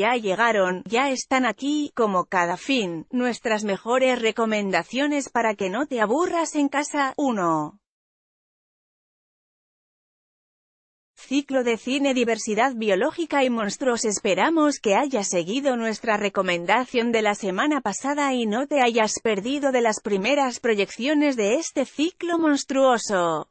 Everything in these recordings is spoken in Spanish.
Ya llegaron, ya están aquí, como cada fin, nuestras mejores recomendaciones para que no te aburras en casa. 1. ciclo de cine diversidad biológica y monstruos esperamos que hayas seguido nuestra recomendación de la semana pasada y no te hayas perdido de las primeras proyecciones de este ciclo monstruoso.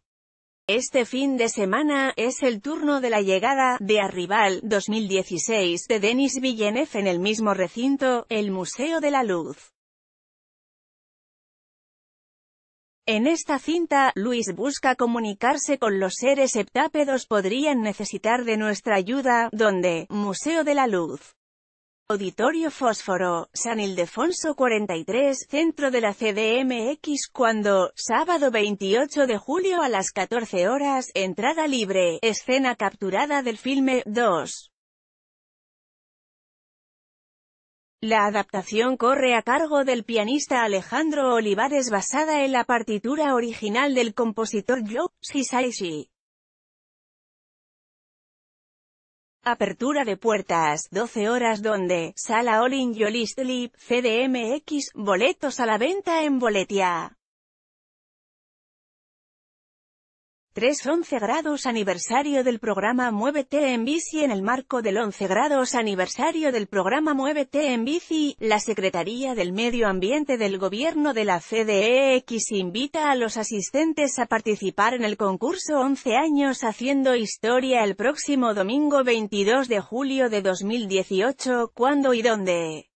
Este fin de semana, es el turno de la llegada, de Arrival, 2016, de Denis Villeneuve en el mismo recinto, el Museo de la Luz. En esta cinta, Luis busca comunicarse con los seres heptápedos podrían necesitar de nuestra ayuda, donde, Museo de la Luz. Auditorio Fósforo, San Ildefonso 43, centro de la CDMX cuando, sábado 28 de julio a las 14 horas, entrada libre, escena capturada del filme, 2. La adaptación corre a cargo del pianista Alejandro Olivares basada en la partitura original del compositor Joe Shisaishi. Apertura de puertas, 12 horas donde, Sala All in Your CDMX, boletos a la venta en Boletia. 3 11 grados aniversario del programa Muévete en Bici En el marco del 11 grados aniversario del programa Muévete en Bici, la Secretaría del Medio Ambiente del Gobierno de la CDEX invita a los asistentes a participar en el concurso 11 años haciendo historia el próximo domingo 22 de julio de 2018, ¿Cuándo y dónde.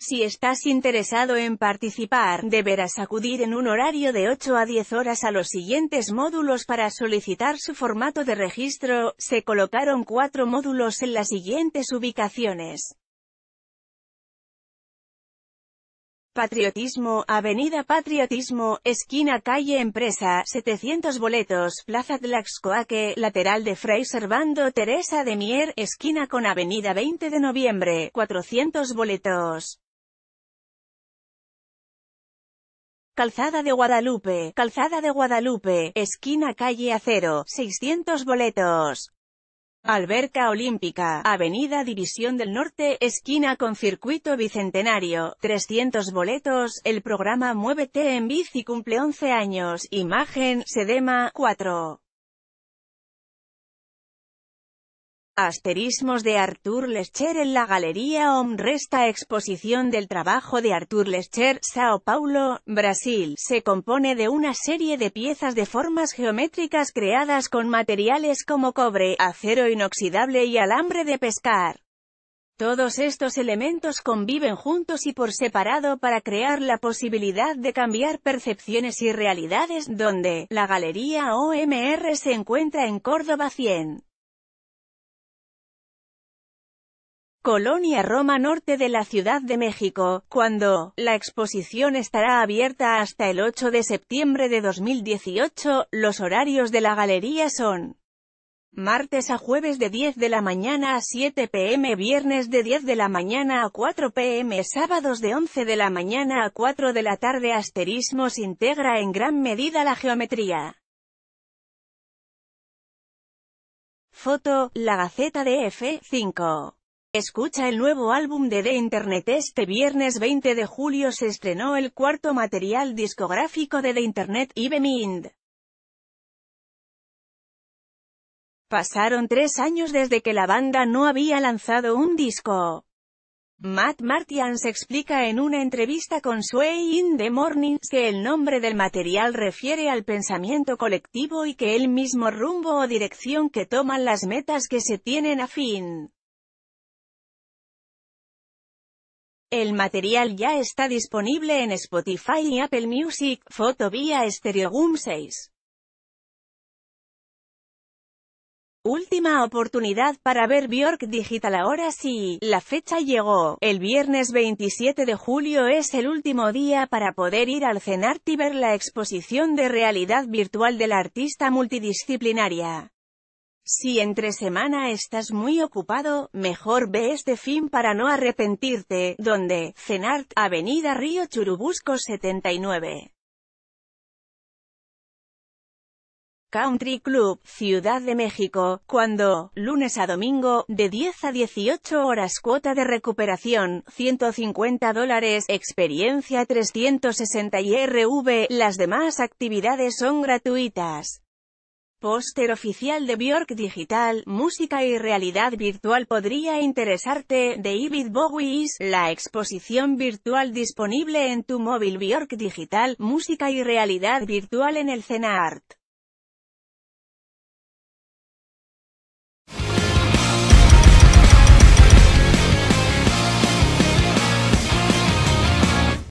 Si estás interesado en participar, deberás acudir en un horario de 8 a 10 horas a los siguientes módulos para solicitar su formato de registro. Se colocaron cuatro módulos en las siguientes ubicaciones. Patriotismo, Avenida Patriotismo, esquina calle Empresa, 700 boletos, Plaza Tlaxcoaque, lateral de Fray Servando Teresa de Mier, esquina con Avenida 20 de Noviembre, 400 boletos. Calzada de Guadalupe, Calzada de Guadalupe, esquina calle Acero, 600 boletos. Alberca Olímpica, Avenida División del Norte, esquina con Circuito Bicentenario, 300 boletos, el programa Muévete en Bici cumple 11 años, imagen, Sedema, 4. Asterismos de Arthur Lescher en la Galería OM Resta exposición del trabajo de Arthur Lescher, Sao Paulo, Brasil. Se compone de una serie de piezas de formas geométricas creadas con materiales como cobre, acero inoxidable y alambre de pescar. Todos estos elementos conviven juntos y por separado para crear la posibilidad de cambiar percepciones y realidades, donde, la Galería OMR se encuentra en Córdoba 100. Colonia Roma Norte de la Ciudad de México, cuando, la exposición estará abierta hasta el 8 de septiembre de 2018, los horarios de la galería son martes a jueves de 10 de la mañana a 7 pm, viernes de 10 de la mañana a 4 pm, sábados de 11 de la mañana a 4 de la tarde. Asterismos integra en gran medida la geometría. Foto, La Gaceta de F, 5. Escucha el nuevo álbum de The Internet. Este viernes 20 de julio se estrenó el cuarto material discográfico de The Internet, ibemind Pasaron tres años desde que la banda no había lanzado un disco. Matt Martians explica en una entrevista con Sway in the Mornings que el nombre del material refiere al pensamiento colectivo y que el mismo rumbo o dirección que toman las metas que se tienen a fin. El material ya está disponible en Spotify y Apple Music, foto vía Stereogum 6. Última oportunidad para ver Bjork Digital ahora sí, la fecha llegó, el viernes 27 de julio es el último día para poder ir al CENART y ver la exposición de realidad virtual de la artista multidisciplinaria. Si entre semana estás muy ocupado, mejor ve este fin para no arrepentirte, donde, Cenart, Avenida Río Churubusco 79. Country Club, Ciudad de México, cuando, lunes a domingo, de 10 a 18 horas cuota de recuperación, 150 dólares, experiencia 360 y RV, las demás actividades son gratuitas. Póster oficial de Bjork Digital, Música y Realidad Virtual podría interesarte, de Ibid Bowies, la exposición virtual disponible en tu móvil Bjork Digital, Música y Realidad Virtual en el Art.